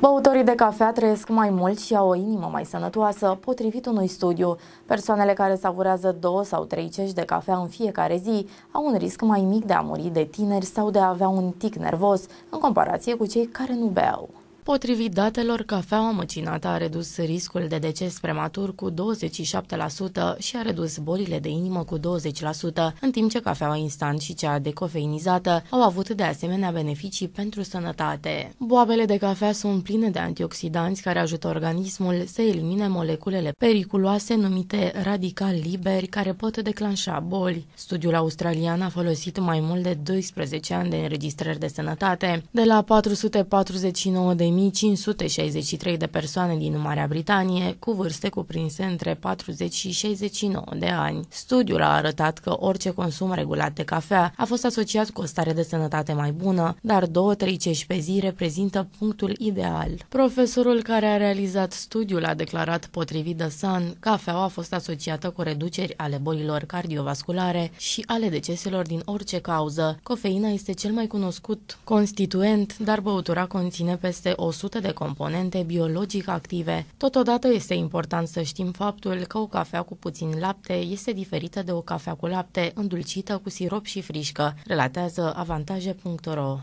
Băutorii de cafea trăiesc mai mult și au o inimă mai sănătoasă, potrivit unui studiu. Persoanele care savurează două sau trei cești de cafea în fiecare zi au un risc mai mic de a muri de tineri sau de a avea un tic nervos, în comparație cu cei care nu beau. Potrivit datelor, cafeaua măcinată a redus riscul de deces prematur cu 27% și a redus bolile de inimă cu 20%, în timp ce cafeaua instant și cea decofeinizată au avut de asemenea beneficii pentru sănătate. Boabele de cafea sunt pline de antioxidanți care ajută organismul să elimine moleculele periculoase numite radicali liberi care pot declanșa boli. Studiul australian a folosit mai mult de 12 ani de înregistrări de sănătate, de la 449 de 3563 de persoane din Marea Britanie cu vârste cuprinse între 40 și 69 de ani. Studiul a arătat că orice consum regulat de cafea a fost asociat cu o stare de sănătate mai bună, dar 2-3 ceși pe zi reprezintă punctul ideal. Profesorul care a realizat studiul a declarat potrivit de Sun, cafeaua a fost asociată cu reduceri ale bolilor cardiovasculare și ale deceselor din orice cauză. Cofeina este cel mai cunoscut constituent, dar băutura conține peste 100 de componente biologic active. Totodată este important să știm faptul că o cafea cu puțin lapte este diferită de o cafea cu lapte îndulcită cu sirop și frișcă, relatează avantaje.ro.